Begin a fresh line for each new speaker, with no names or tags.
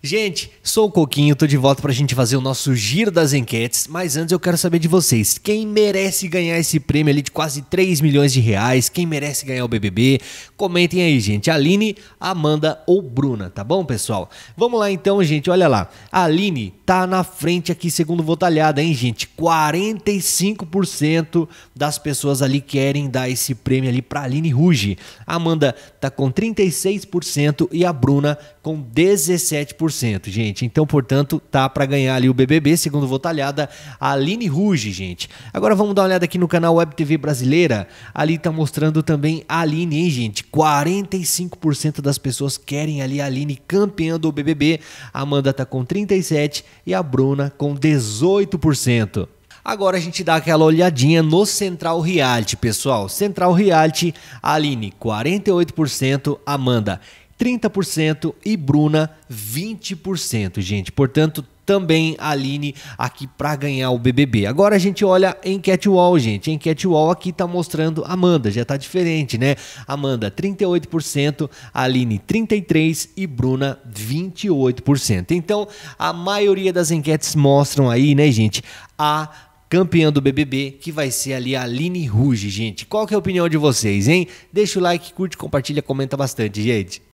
Gente, sou o Coquinho, tô de volta pra gente fazer o nosso giro das enquetes, mas antes eu quero saber de vocês, quem merece ganhar esse prêmio ali de quase 3 milhões de reais, quem merece ganhar o BBB? Comentem aí, gente, Aline, Amanda ou Bruna, tá bom, pessoal? Vamos lá então, gente, olha lá, a Aline tá na frente aqui segundo Votalhada, hein, gente? 45% das pessoas ali querem dar esse prêmio ali pra Aline Ruge. A Amanda tá com 36% e a Bruna com 17% gente. Então, portanto, tá para ganhar ali o BBB, segundo votalhada, a Aline Ruge, gente. Agora vamos dar uma olhada aqui no canal Web TV Brasileira. Ali tá mostrando também a Aline, hein, gente? 45% das pessoas querem ali a Aline campeã do BBB. A Amanda tá com 37 e a Bruna com 18%. Agora a gente dá aquela olhadinha no Central Reality, pessoal. Central Reality, Aline, 48%, Amanda, 30% e Bruna 20%, gente. Portanto, também a Aline aqui para ganhar o BBB. Agora a gente olha em Catwall, gente. Em Catwall aqui tá mostrando Amanda, já tá diferente, né? Amanda 38%, Aline 33 e Bruna 28%. Então, a maioria das enquetes mostram aí, né, gente, a campeã do BBB, que vai ser ali a Aline Ruge, gente. Qual que é a opinião de vocês, hein? Deixa o like, curte, compartilha, comenta bastante, gente.